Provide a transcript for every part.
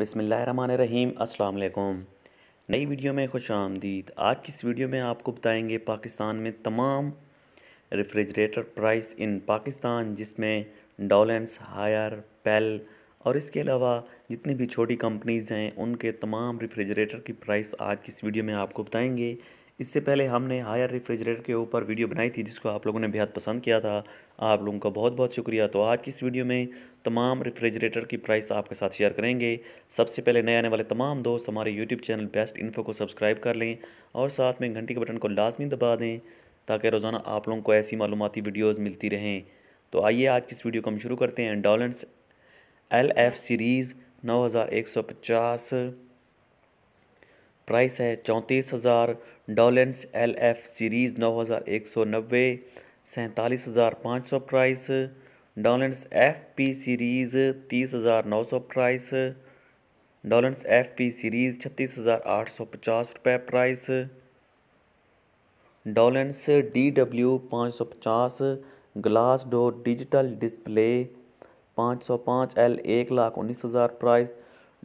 बिसमीम अल्लाम नई वीडियो में खुश आमदीद आज की इस वीडियो में आपको बताएंगे पाकिस्तान में तमाम रेफ्रिजरेटर प्राइस इन पाकिस्तान जिसमें डोलेंस हायर पेल और इसके अलावा जितनी भी छोटी कंपनीज़ हैं उनके तमाम रेफ्रिजरेटर की प्राइस आज की इस वीडियो में आपको बताएंगे इससे पहले हमने हायर रेफ्रिजरेटर के ऊपर वीडियो बनाई थी जिसको आप लोगों ने बेहद पसंद किया था आप लोगों का बहुत बहुत शुक्रिया तो आज की इस वीडियो में तमाम रेफ्रिजरेटर की प्राइस आपके साथ शेयर करेंगे सबसे पहले नए आने वाले तमाम दोस्त हमारे यूट्यूब चैनल बेस्ट इन्फो को सब्सक्राइब कर लें और साथ में घंटी के बटन को लाजमी दबा दें ताकि रोज़ाना आप लोगों को ऐसी मालूमती वीडियोज़ मिलती रहें तो आइए आज की इस वीडियो को हम शुरू करते हैं डॉलेंट्स एल एफ़ सीरीज़ नौ हज़ार एक सौ पचास प्राइस है चौंतीस हज़ार डॉलेंस एल एफ सीरीज़ नौ हज़ार एक सौ नब्बे सैंतालीस हज़ार पाँच सौ price Dawlance F P series तीस हज़ार नौ सौ price Dawlance F P series छत्तीस हज़ार आठ सौ पचास रुपये प्राइस डॉलेंस डी डब्ल्यू पाँच सौ पचास ग्लास डोर डिजिटल डिस्प्ले पाँच सौ पाँच एल एक लाख उन्नीस हज़ार प्राइस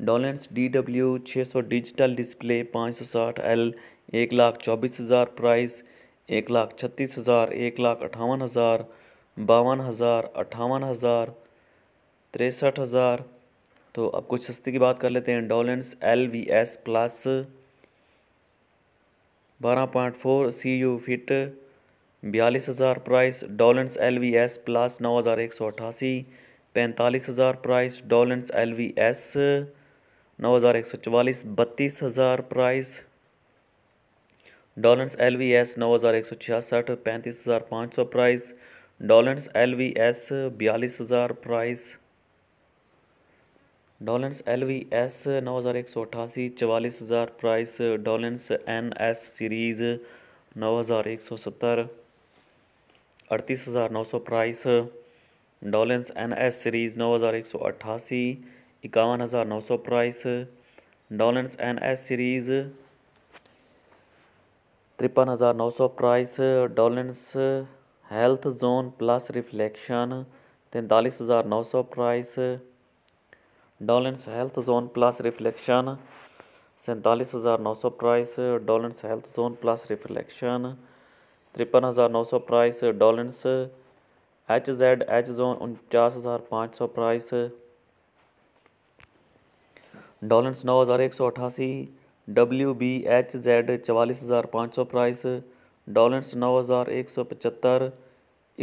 डॉलेंस डी डब्ल्यू छः सौ डिजिटल डिस्प्ले पाँच सौ साठ एल एक लाख चौबीस हज़ार प्राइस एक लाख छत्तीस हज़ार एक लाख अट्ठावन हज़ार बावन हज़ार अट्ठावन हज़ार तिरसठ हज़ार तो अब कुछ सस्ती की बात कर लेते हैं Dawlance L V S plus बारह point four C U feet बयालीस हज़ार price Dawlance L V S plus नौ हज़ार एक सौ अट्ठासी पैंतालीस हज़ार price Dawlance L V S नौ हज़ार एक सौ चवालीस बत्तीस हज़ार price Dawlance L V S नौ हज़ार एक सौ छियासठ पैंतीस हज़ार पाँच सौ price Dawlance L V S बयालीस हज़ार price Dawlance L V S नौ हज़ार एक सौ अट्ठासी चवालीस हज़ार price Dawlance N S series नौ हज़ार एक सौ सत्तर अड़तीस हज़ार नौ सौ price Dawlance N S series नौ हज़ार एक सौ अट्ठासी इक्यावन हज़ार नौ सौ price Dawlance N S series तिरपन हज़ार नौ सौ price Dawlance health zone plus reflection तैंतालीस हज़ार नौ सौ price Dawlance health zone plus reflection सैंतालीस हज़ार नौ सौ price Dawlance health zone plus reflection तिरपन हज़ार नौ सौ price Dawlance H Z H zone उनचास हज़ार पाँच सौ प्राइस डॉलेंस नौ हज़ार एक सौ अठासी डब्ल्यू बी एच जेड चवालीस हज़ार पाँच सौ प्राइस डॉलेंस नौ हज़ार एक सौ पचहत्तर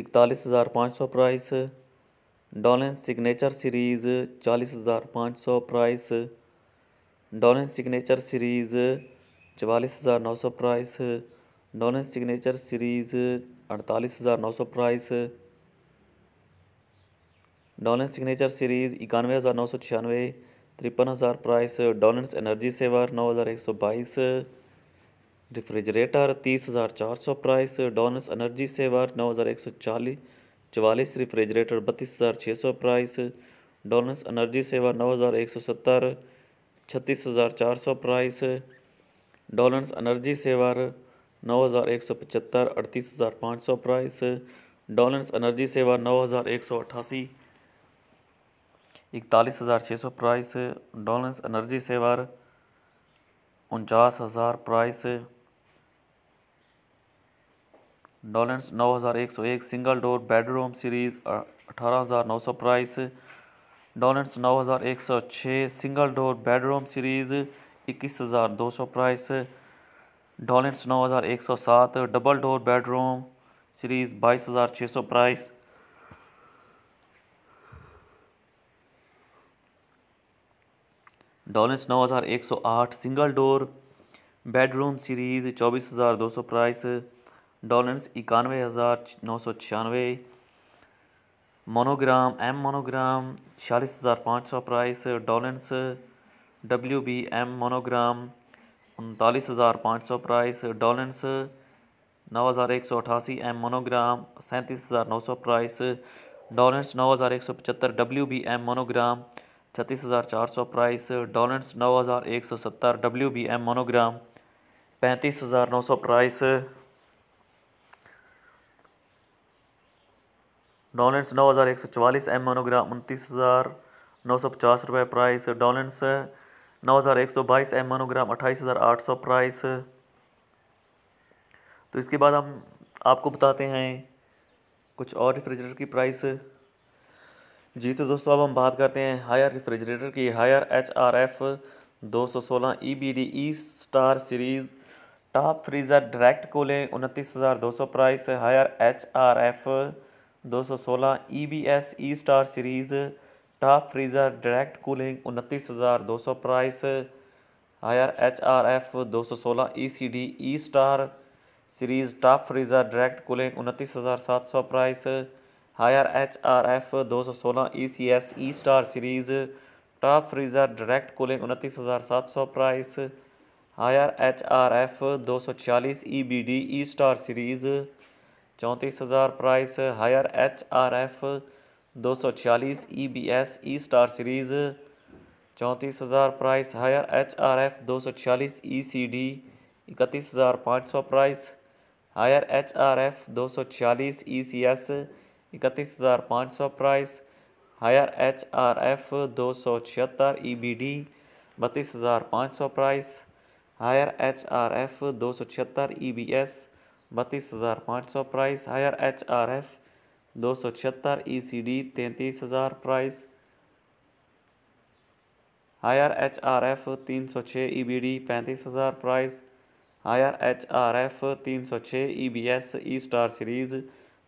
इकतालीस हज़ार पाँच सौ प्राइस डॉलेंस सिग्नेचर सीरीज़ चालीस हज़ार पाँच सौ प्राइस डॉलेंस सिग्नेचर सीरीज़ चवालीस हज़ार नौ सौ प्राइस डॉलेंस सिग्नेचर सीरीज़ अड़तालीस हज़ार नौ सौ प्राइस डॉलेंस सिग्नेचर सीरीज़ इक्यानवे हज़ार नौ सौ छियानवे तिरपन हज़ार प्राइस डॉलन्स एनर्जी सेवर नौ हज़ार एक सौ बाईस रिफ्रिजरेटर तीस हज़ार चार सौ प्राइस डॉलन्स एनर्जी सेवर नौ हज़ार एक सौ चालीस चवालीस रिफ्रिजरेटर बत्तीस हज़ार छः सौ प्राइस डॉलन्स एनर्जी सेवर नौ हज़ार एक सौ सत्तर छत्तीस हज़ार चार सौ प्राइस डॉलन्स एनर्जी सेवर नौ हज़ार एक सौ पचहत्तर अड़तीस हज़ार पाँच सौ प्राइस डॉलन्स एनर्जी सेवर नौ हज़ार एक सौ अट्ठासी इकतालीस हज़ार छः सौ प्राइस डॉलेंस एनर्जी सेवर उनचास हज़ार प्राइस डोलेंस नौ हज़ार एक सौ एक सिंगल डोर बेडरूम सीरीज़ अठारह हज़ार नौ सौ प्राइस डॉलेंस नौ हज़ार एक सौ छः सिंगल डोर बेडरूम सीरीज़ इक्कीस हज़ार दो सौ प्राइस डॉलेंस नौ हज़ार एक सौ सात डबल डोर बेडरूम सीरीज़ बाईस हज़ार छः सौ प्राइस डॉलेंस नौ हज़ार एक सौ आठ सिंगल डोर बेडरूम सीरीज़ चौबीस हज़ार दो सौ प्राइस डॉलेंस इक्यानवे हज़ार नौ सौ छियानवे मोनोग्राम एम मोनोग्राम छियालीस हज़ार पाँच सौ price Dawlance W B M monogram उनतालीस हज़ार पाँच सौ प्राइस डॉलेंस नौ हज़ार एक सौ अठासी एम मोनोग्राम सैंतीस हज़ार नौ सौ प्राइस डॉलेंस नौ हज़ार एक सौ पचहत्तर डब्ल्यू बी एम मोनोग्राम छत्तीस हज़ार चार सौ प्राइस डॉलर्स नौ हज़ार एक सौ सत्तर डब्ल्यू बी एम मोनोग्राम पैंतीस हज़ार नौ सौ प्राइस डॉलर्स नौ हज़ार एक सौ चवालीस एम मोनोग्राम उनतीस हज़ार नौ सौ पचास रुपये प्राइस डॉलर्स नौ हज़ार एक सौ बाईस एम मोनोग्राम अट्ठाईस हज़ार आठ सौ प्राइस तो इसके बाद हम आपको बताते हैं कुछ और रिफ्रिजरेटर की प्राइस जी तो दोस्तों अब हम बात करते हैं हायर रेफ्रिजरेटर की हायर एच आर एफ दो सौ सोलह E B D E star series top freezer direct को उनतीस हज़ार दो सौ price Haier H R F दो सौ सोलह E B S E star series top freezer direct cooling उनतीस हज़ार दो सौ price Haier H R F दो सौ सोलह E C D E star series top freezer direct cooling उनतीस हज़ार सात सौ price Haier H R F दो सौ सोलह E C S E star series top freezer direct cooling उनतीस हज़ार सात सौ price Haier H R F दो सौ छियालीस E B D E star series चौंतीस हज़ार price Haier H R F दो सौ छियालीस E B S E star series चौंतीस हज़ार price Haier H R F दो सौ छियालीस ई सी डी इकतीस हज़ार पाँच सौ price Haier H R F दो सौ छियालीस ई सी एस इकतीस हज़ार पाँच सौ price Haier H R F दो सौ छिहत्तर ई बी डी बत्तीस हज़ार पाँच सौ price Haier H R F दो सौ छिहत्तर ई बी एस बत्तीस हज़ार पाँच सौ price Haier H R F दो सौ छिहत्तर ई सी डी तैंतीस हज़ार price Haier H R F तीन सौ छः ई बी डी पैंतीस हज़ार price Haier H R F तीन सौ छः E B S E star series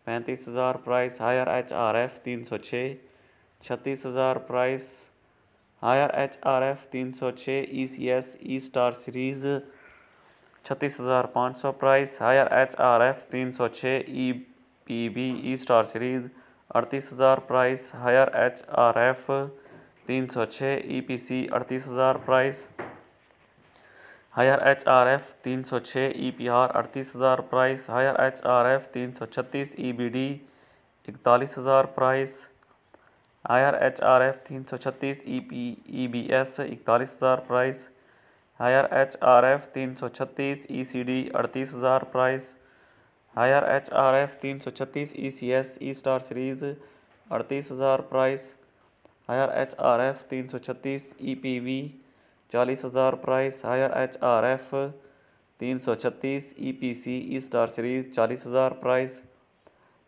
पैंतीस हज़ार price Haier H R F तीन सौ छः छत्तीस हज़ार price Haier H R F तीन सौ छः E C S E star series छत्तीस हज़ार पाँच सौ price Haier H R F तीन सौ छः E P B E star series अड़तीस हज़ार price Haier H R F तीन सौ छः ई पी सी अड़तीस हज़ार price Haier H R F तीन सौ छः ई पी आर अड़तीस हज़ार price Haier H R F तीन सौ छत्तीस ई बी डी इकतालीस हज़ार price Haier H R F तीन सौ छत्तीस ई पी ई बी एस इकतालीस हज़ार price Haier H R F तीन सौ छत्तीस ई सी डी अड़तीस हज़ार price Haier H R F तीन सौ छत्तीस E C S E star series अड़तीस हज़ार price Haier H R F तीन सौ छत्तीस ई पी वी चालीस हज़ार price Haier H R F तीन सौ छत्तीस E P C E star series चालीस हज़ार price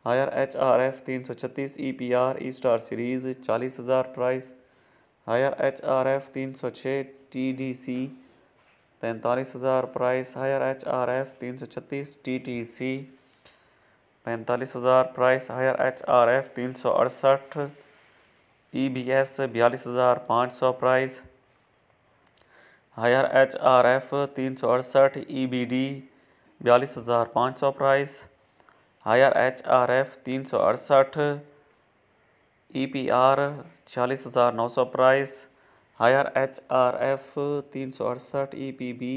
Haier H R F तीन सौ छत्तीस E P R E star series चालीस हज़ार price Haier H R F तीन सौ छः टी डी सी तैंतालीस हज़ार price Haier H R F तीन सौ छत्तीस टी टी सी पैंतालीस हज़ार price Haier H R F तीन सौ अड़सठ ई बी एस बयालीस हज़ार पाँच सौ price Haier H R F तीन सौ अड़सठ ई बी डी बयालीस हज़ार पाँच सौ price Haier H R F तीन सौ अड़सठ ई e पी आर छियालीस हज़ार नौ सौ price Haier H R F तीन सौ अड़सठ ई e पी बी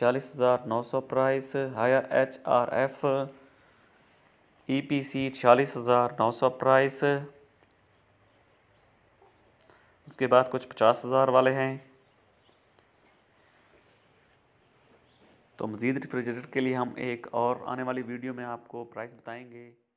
छियालीस हज़ार नौ सौ price Haier H e R F E P C छियालीस हज़ार नौ सौ प्राइस उसके बाद कुछ पचास हज़ार वाले हैं तो मज़ीद रेफ्रिजरेटर के लिए हम एक और आने वाली वीडियो में आपको प्राइस बताएंगे